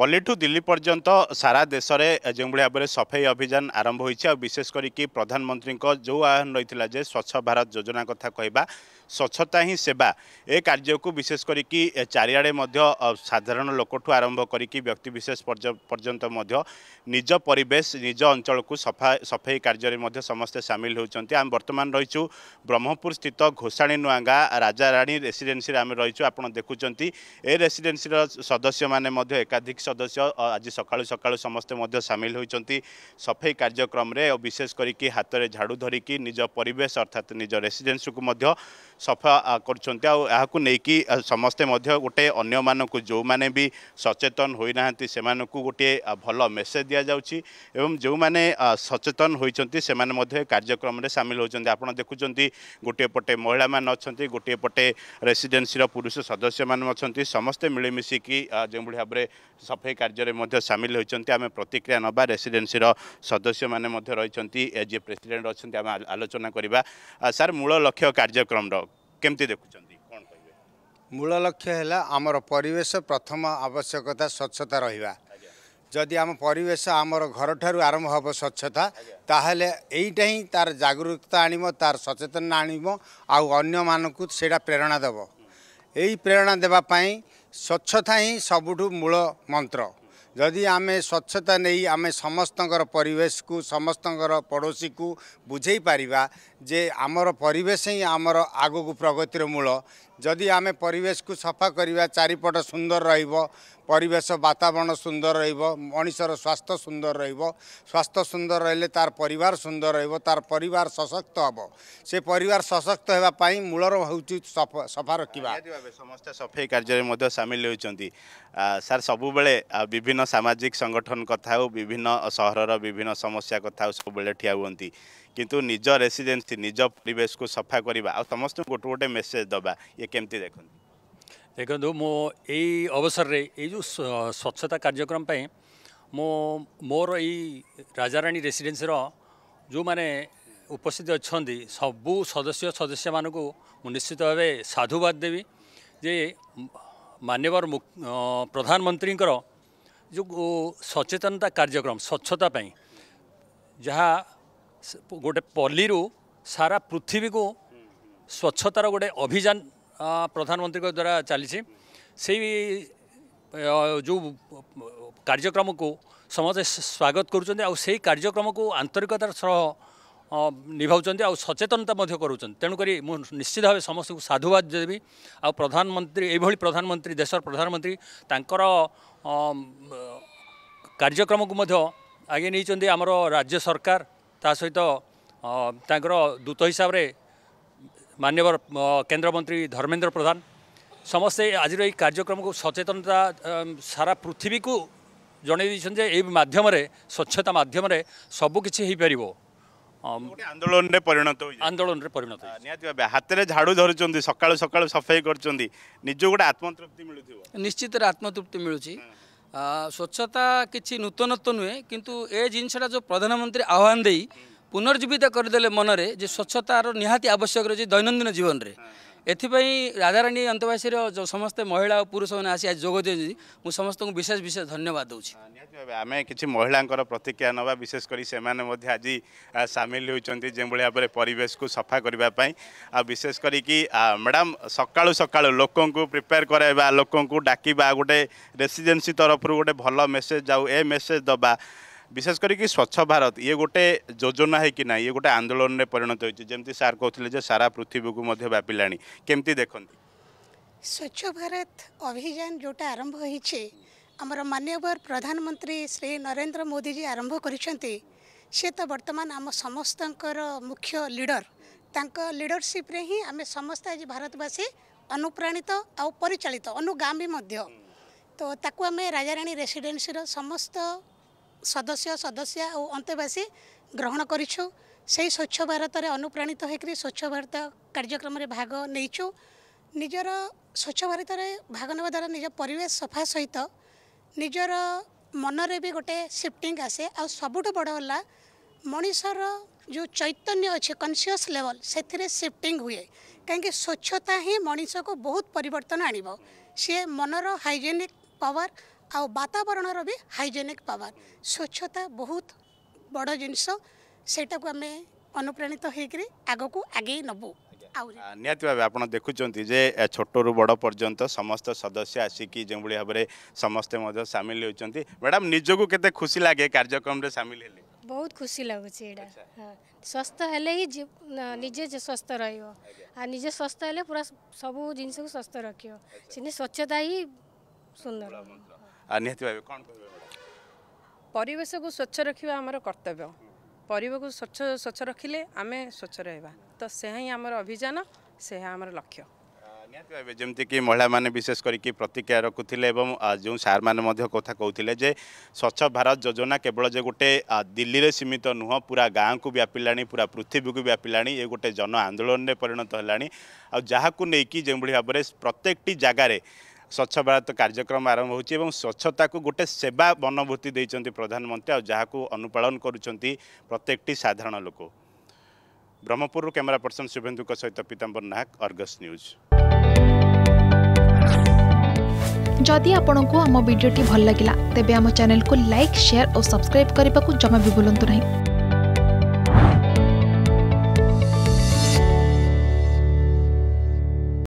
ପଲ୍ଲୀଠୁ ଦିଲ୍ଲୀ ପର୍ଯ୍ୟନ୍ତ ସାରା ଦେଶରେ ଯେଉଁଭଳି ଭାବରେ ସଫେଇ ଅଭିଯାନ ଆରମ୍ଭ ହୋଇଛି ଆଉ ବିଶେଷ କରିକି ପ୍ରଧାନମନ୍ତ୍ରୀଙ୍କ ଯେଉଁ ଆହ୍ୱାନ ରହିଥିଲା ଯେ ସ୍ୱଚ୍ଛ ଭାରତ ଯୋଜନା କଥା କହିବା ସ୍ୱଚ୍ଛତା ହିଁ ସେବା ଏ କାର୍ଯ୍ୟକୁ ବିଶେଷ କରିକି ଚାରିଆଡ଼େ ମଧ୍ୟ ସାଧାରଣ ଲୋକଠୁ ଆରମ୍ଭ କରିକି ବ୍ୟକ୍ତିବିଶେଷ ପର୍ଯ୍ୟନ୍ତ ମଧ୍ୟ ନିଜ ପରିବେଶ ନିଜ ଅଞ୍ଚଳକୁ ସଫା ସଫେଇ କାର୍ଯ୍ୟରେ ମଧ୍ୟ ସମସ୍ତେ ସାମିଲ ହେଉଛନ୍ତି ଆମେ ବର୍ତ୍ତମାନ ରହିଛୁ ବ୍ରହ୍ମପୁର ସ୍ଥିତ ଘୋଷାଣୀ ନୁଆଙ୍ଗା ରାଜାରାଣୀ ରେସିଡେନ୍ସିରେ ଆମେ ରହିଛୁ ଆପଣ ଦେଖୁଛନ୍ତି ଏ ରେସିଡେନ୍ସିର ସଦସ୍ୟମାନେ ମଧ୍ୟ ଏକାଧିକ ସଦସ୍ୟ ଆଜି ସକାଳୁ ସକାଳୁ ସମସ୍ତେ ମଧ୍ୟ ସାମିଲ ହୋଇଛନ୍ତି ସଫେଇ କାର୍ଯ୍ୟକ୍ରମରେ ଆଉ ବିଶେଷ କରିକି ହାତରେ ଝାଡ଼ୁ ଧରିକି ନିଜ ପରିବେଶ ଅର୍ଥାତ୍ ନିଜ ରେସିଡେନ୍ସିକୁ ମଧ୍ୟ ସଫା କରୁଛନ୍ତି ଆଉ ଏହାକୁ ନେଇକି ସମସ୍ତେ ମଧ୍ୟ ଗୋଟିଏ ଅନ୍ୟମାନଙ୍କୁ ଯେଉଁମାନେ ବି ସଚେତନ ହୋଇନାହାନ୍ତି ସେମାନଙ୍କୁ ଗୋଟିଏ ଭଲ ମେସେଜ୍ ଦିଆଯାଉଛି ଏବଂ ଯେଉଁମାନେ ସଚେତନ ହୋଇଛନ୍ତି ସେମାନେ ମଧ୍ୟ କାର୍ଯ୍ୟକ୍ରମରେ ସାମିଲ ହୋଇଛନ୍ତି ଆପଣ ଦେଖୁଛନ୍ତି ଗୋଟିଏ ପଟେ ମହିଳାମାନେ ଅଛନ୍ତି ଗୋଟିଏ ପଟେ ରେସିଡେନ୍ସିର ପୁରୁଷ ସଦସ୍ୟମାନେ ଅଛନ୍ତି ସମସ୍ତେ ମିଳିମିଶିକି ଯେଉଁଭଳି ଭାବରେ ସଫେଇ କାର୍ଯ୍ୟରେ ମଧ୍ୟ ସାମିଲ ହୋଇଛନ୍ତି ଆମେ ପ୍ରତିକ୍ରିୟା ନେବା ରେସିଡେନ୍ସିର ସଦସ୍ୟମାନେ ମଧ୍ୟ ରହିଛନ୍ତି ଯିଏ ପ୍ରେସିଡେଣ୍ଟ ଅଛନ୍ତି ଆମେ ଆଲୋଚନା କରିବା ସାର୍ ମୂଳ ଲକ୍ଷ୍ୟ କାର୍ଯ୍ୟକ୍ରମର କେମିତି ଦେଖୁଛନ୍ତି କ'ଣ କହିବେ ମୂଳ ଲକ୍ଷ୍ୟ ହେଲା ଆମର ପରିବେଶ ପ୍ରଥମ ଆବଶ୍ୟକତା ସ୍ୱଚ୍ଛତା ରହିବା ଯଦି ଆମ ପରିବେଶ ଆମର ଘରଠାରୁ ଆରମ୍ଭ ହେବ ସ୍ୱଚ୍ଛତା ତାହେଲେ ଏଇଟା ହିଁ ତା'ର ଜାଗରୁକତା ଆଣିବ ତା'ର ସଚେତନତା ଆଣିବ ଆଉ ଅନ୍ୟମାନଙ୍କୁ ସେଇଟା ପ୍ରେରଣା ଦେବ ଏଇ ପ୍ରେରଣା ଦେବା ପାଇଁ ସ୍ୱଚ୍ଛତା ହିଁ ସବୁଠୁ ମୂଳ ମନ୍ତ୍ର ଯଦି ଆମେ ସ୍ୱଚ୍ଛତା ନେଇ ଆମେ ସମସ୍ତଙ୍କର ପରିବେଶକୁ ସମସ୍ତଙ୍କର ପଡ଼ୋଶୀକୁ ବୁଝେଇ ପାରିବା ଯେ ଆମର ପରିବେଶ ହିଁ ଆମର ଆଗକୁ ପ୍ରଗତିର ମୂଳ ଯଦି ଆମେ ପରିବେଶକୁ ସଫା କରିବା ଚାରିପଟ ସୁନ୍ଦର ରହିବ ପରିବେଶ ବାତାବରଣ ସୁନ୍ଦର ରହିବ ମଣିଷର ସ୍ୱାସ୍ଥ୍ୟ ସୁନ୍ଦର ରହିବ ସ୍ୱାସ୍ଥ୍ୟ ସୁନ୍ଦର ରହିଲେ ତାର ପରିବାର ସୁନ୍ଦର ରହିବ ତାର ପରିବାର ସଶକ୍ତ ହେବ ସେ ପରିବାର ସଶକ୍ତ ହେବା ପାଇଁ ମୂଳର ହେଉଛି ସଫା ରଖିବା ସମସ୍ତେ ସଫେଇ କାର୍ଯ୍ୟରେ ମଧ୍ୟ ସାମିଲ ହେଉଛନ୍ତି ସାର୍ ସବୁବେଳେ ବିଭିନ୍ନ ସାମାଜିକ ସଂଗଠନ କଥା ହେଉ ବିଭିନ୍ନ ସହରର ବିଭିନ୍ନ ସମସ୍ୟା କଥା ହେଉ ସବୁବେଳେ ଠିଆ ହୁଅନ୍ତି କିନ୍ତୁ ନିଜ ରେସିଡେନ୍ସି ନିଜ ପରିବେଶକୁ ସଫା କରିବା ଆଉ ସମସ୍ତଙ୍କୁ ଗୋଟେ ଗୋଟେ ମେସେଜ୍ ଦେବା ଇଏ କେମିତି ଦେଖନ୍ତି ଦେଖନ୍ତୁ ମୁଁ ଏଇ ଅବସରରେ ଏଇ ଯେଉଁ ସ୍ୱଚ୍ଛତା କାର୍ଯ୍ୟକ୍ରମ ପାଇଁ ମୁଁ ମୋର ଏଇ ରାଜାରାଣୀ ରେସିଡେନ୍ସିର ଯେଉଁମାନେ ଉପସ୍ଥିତ ଅଛନ୍ତି ସବୁ ସଦସ୍ୟ ସଦସ୍ୟମାନଙ୍କୁ ମୁଁ ନିଶ୍ଚିତ ଭାବେ ସାଧୁବାଦ ଦେବି ଯେ ମାନ୍ୟବର ମୁ ପ୍ରଧାନମନ୍ତ୍ରୀଙ୍କର ଯେଉଁ ସଚେତନତା କାର୍ଯ୍ୟକ୍ରମ ସ୍ୱଚ୍ଛତା ପାଇଁ ଯାହା ଗୋଟେ ପଲ୍ଲୀରୁ ସାରା ପୃଥିବୀକୁ ସ୍ୱଚ୍ଛତାର ଗୋଟେ ଅଭିଯାନ ପ୍ରଧାନମନ୍ତ୍ରୀଙ୍କ ଦ୍ୱାରା ଚାଲିଛି ସେଇ ଯେଉଁ କାର୍ଯ୍ୟକ୍ରମକୁ ସମସ୍ତେ ସ୍ୱାଗତ କରୁଛନ୍ତି ଆଉ ସେଇ କାର୍ଯ୍ୟକ୍ରମକୁ ଆନ୍ତରିକତାର ସହ ନିଭାଉଛନ୍ତି ଆଉ ସଚେତନତା ମଧ୍ୟ କରୁଛନ୍ତି ତେଣୁକରି ମୁଁ ନିଶ୍ଚିତ ଭାବେ ସମସ୍ତଙ୍କୁ ସାଧୁବାଦ ଦେବି ଆଉ ପ୍ରଧାନମନ୍ତ୍ରୀ ଏଇଭଳି ପ୍ରଧାନମନ୍ତ୍ରୀ ଦେଶର ପ୍ରଧାନମନ୍ତ୍ରୀ ତାଙ୍କର କାର୍ଯ୍ୟକ୍ରମକୁ ମଧ୍ୟ ଆଗେଇ ନେଇଛନ୍ତି ଆମର ରାଜ୍ୟ ସରକାର ତା ସହିତ ତାଙ୍କର ଦୂତ ହିସାବରେ ମାନ୍ୟବର କେନ୍ଦ୍ରମନ୍ତ୍ରୀ ଧର୍ମେନ୍ଦ୍ର ପ୍ରଧାନ ସମସ୍ତେ ଆଜିର ଏହି କାର୍ଯ୍ୟକ୍ରମକୁ ସଚେତନତା ସାରା ପୃଥିବୀକୁ ଜଣାଇ ଦେଇଛନ୍ତି ଯେ ଏହି ମାଧ୍ୟମରେ ସ୍ୱଚ୍ଛତା ମାଧ୍ୟମରେ ସବୁକିଛି ହୋଇପାରିବ ଆନ୍ଦୋଳନରେ ପରିଣତ ହୋଇ ଆନ୍ଦୋଳନରେ ପରିଣତ ନିହାତି ଭାବେ ହାତରେ ଝାଡୁ ଧରୁଛନ୍ତି ସକାଳୁ ସକାଳୁ ସଫେଇ କରୁଛନ୍ତି ନିଜକୁ ଗୋଟେ ଆତ୍ମତୃପ୍ତି ମିଳୁଥିବ ନିଶ୍ଚିତରେ ଆତ୍ମତୃପ୍ତି ମିଳୁଛି ସ୍ୱଚ୍ଛତା କିଛି ନୂତନତ୍ୱ ନୁହେଁ କିନ୍ତୁ ଏ ଜିନିଷଟା ଯେଉଁ ପ୍ରଧାନମନ୍ତ୍ରୀ ଆହ୍ୱାନ ଦେଇ ପୁନର୍ଜୀବିତ କରିଦେଲେ ମନରେ ଯେ ସ୍ୱଚ୍ଛତାର ନିହାତି ଆବଶ୍ୟକ ରହିଛି ଦୈନନ୍ଦିନ ଜୀବନରେ एथिपई राधारानी अंतवासी रो जो समस्त महिला पुरुष म आसि जेपछि मु समस्त विशेष विशेष धन्यवाद नबा विशेष करी से माने गरी आज सामल हुन्छ जे करबा पई आ विशेष गरिक म्याडाम सकालु सकालु लोक प्रिपेयर गराइवा लोक डाकि गएर रेसिडेन्सी गुटे भलो मेसेज जाउ ए मेसेज दबा বিশেষ করি স্বচ্ছ ভারত ইয়ে গোটে যোজনা হয়েকি না ইয়ে গোটে আন্দোলনের পরিণত হয়েছে যেমনি স্যার কৌলে যে সারা পৃথিবীকে মধ্যে ব্যাপিলা কেমতি দেখুন স্বচ্ছ ভারত অভিযান যেটা আরম্ভ হয়েছে আমার মানবর প্রধানমন্ত্রী শ্রী নরেন্দ্র মোদীজি আরম্ভ করেছেন সে তো বর্তমান আমার সমস্ত মুখ্য লিডর তাঁক ଲିଡରସିପ୍ରେ হি আমি সমস্ত আজ ভারতবাসী অনুপ্রাণিত ଆଉ অনুগামী মধ্য তো তাকে আমি রাজারাণী রেসিডেন্সি সমস্ত ସଦସ୍ୟ ସଦସ୍ୟା ଆଉ ଅନ୍ତେବାସୀ ଗ୍ରହଣ କରିଛୁ ସେହି ସ୍ୱଚ୍ଛ ଭାରତରେ ଅନୁପ୍ରାଣିତ ହୋଇକରି ସ୍ୱଚ୍ଛ ଭାରତ କାର୍ଯ୍ୟକ୍ରମରେ ଭାଗ ନେଇଛୁ ନିଜର ସ୍ୱଚ୍ଛ ଭାରତରେ ଭାଗ ନେବା ଦ୍ୱାରା ନିଜ ପରିବେଶ ସଫା ସହିତ ନିଜର ମନରେ ବି ଗୋଟେ ସିଫ୍ଟିଂ ଆସେ ଆଉ ସବୁଠୁ ବଡ଼ ହେଲା ମଣିଷର ଯେଉଁ ଚୈତନ୍ୟ ଅଛି କନସିଅସ୍ ଲେଭଲ୍ ସେଥିରେ ସିଫ୍ଟିଂ ହୁଏ କାହିଁକି ସ୍ୱଚ୍ଛତା ହିଁ ମଣିଷକୁ ବହୁତ ପରିବର୍ତ୍ତନ ଆଣିବ ସିଏ ମନର ହାଇଜେନିକ୍ ପାୱାର ଆଉ ବାତାବରଣର ବି ହାଇଜେନିକ୍ ପାୱାର ସ୍ୱଚ୍ଛତା ବହୁତ ବଡ଼ ଜିନିଷ ସେଇଟାକୁ ଆମେ ଅନୁପ୍ରାଣିତ ହେଇକରି ଆଗକୁ ଆଗେଇ ନେବୁ ନିହାତି ଭାବେ ଆପଣ ଦେଖୁଛନ୍ତି ଯେ ଛୋଟରୁ ବଡ଼ ପର୍ଯ୍ୟନ୍ତ ସମସ୍ତ ସଦସ୍ୟ ଆସିକି ଯେଉଁଭଳି ଭାବରେ ସମସ୍ତେ ମଧ୍ୟ ସାମିଲ ହେଉଛନ୍ତି ମ୍ୟାଡ଼ାମ୍ ନିଜକୁ କେତେ ଖୁସି ଲାଗେ କାର୍ଯ୍ୟକ୍ରମରେ ସାମିଲ ହେଲେ ବହୁତ ଖୁସି ଲାଗୁଛି ଏଇଟା ସ୍ୱସ୍ଥ ହେଲେ ହିଁ ନିଜେ ସ୍ୱସ୍ଥ ରହିବ ଆଉ ନିଜେ ସ୍ୱସ୍ଥ ହେଲେ ପୁରା ସବୁ ଜିନିଷକୁ ସ୍ୱସ୍ଥ ରଖିବ ସେମିତି ସ୍ୱଚ୍ଛତା ହିଁ ସୁନ୍ଦର ନିହାତି ଭାବେ କ'ଣ କହିବେ ପରିବେଶକୁ ସ୍ୱଚ୍ଛ ରଖିବା ଆମର କର୍ତ୍ତବ୍ୟ ପରିବେଶକୁ ସ୍ୱଚ୍ଛ ସ୍ୱଚ୍ଛ ରଖିଲେ ଆମେ ସ୍ୱଚ୍ଛ ରହିବା ତ ସେ ହିଁ ଆମର ଅଭିଯାନ ସେ ଆମର ଲକ୍ଷ୍ୟ ନିହାତି ଭାବେ ଯେମିତିକି ମହିଳାମାନେ ବିଶେଷ କରିକି ପ୍ରତିକ୍ରିୟା ରଖୁଥିଲେ ଏବଂ ଯେଉଁ ସାର୍ମାନେ ମଧ୍ୟ କଥା କହୁଥିଲେ ଯେ ସ୍ୱଚ୍ଛ ଭାରତ ଯୋଜନା କେବଳ ଯେ ଗୋଟେ ଦିଲ୍ଲୀରେ ସୀମିତ ନୁହଁ ପୁରା ଗାଁକୁ ବ୍ୟାପିଲାଣି ପୁରା ପୃଥିବୀକୁ ବ୍ୟାପିଲାଣି ଏ ଗୋଟେ ଜନ ଆନ୍ଦୋଳନରେ ପରିଣତ ହେଲାଣି ଆଉ ଯାହାକୁ ନେଇକି ଯେଉଁଭଳି ଭାବରେ ପ୍ରତ୍ୟେକଟି ଜାଗାରେ स्वच्छ भारत कार्य स्वच्छता गोटे सेवा अनुभूति दिन्छ प्रधानमन्त्री आउँ जहाँको अनुपाल गरु प्रत्येक साधारण लोक Brahmapur camera person Subhendu Pitambar Nayak Argus news जो आप भिडियो भन्नु लाग्यान सब्सक्राइब जमा